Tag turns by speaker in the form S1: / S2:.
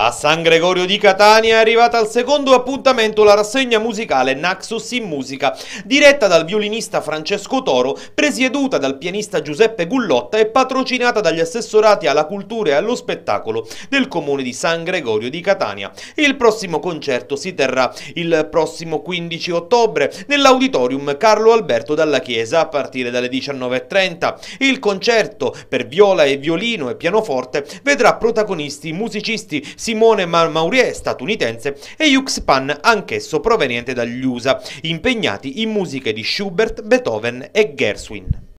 S1: A San Gregorio di Catania è arrivata al secondo appuntamento la rassegna musicale Naxos in Musica, diretta dal violinista Francesco Toro, presieduta dal pianista Giuseppe Gullotta e patrocinata dagli assessorati alla cultura e allo spettacolo del comune di San Gregorio di Catania. Il prossimo concerto si terrà il prossimo 15 ottobre nell'auditorium Carlo Alberto Dalla Chiesa a partire dalle 19.30. Il concerto per viola e violino e pianoforte vedrà protagonisti musicisti Simone Marmaurier, statunitense, e Yux Pan, anch'esso proveniente dagli USA, impegnati in musiche di Schubert, Beethoven e Gershwin.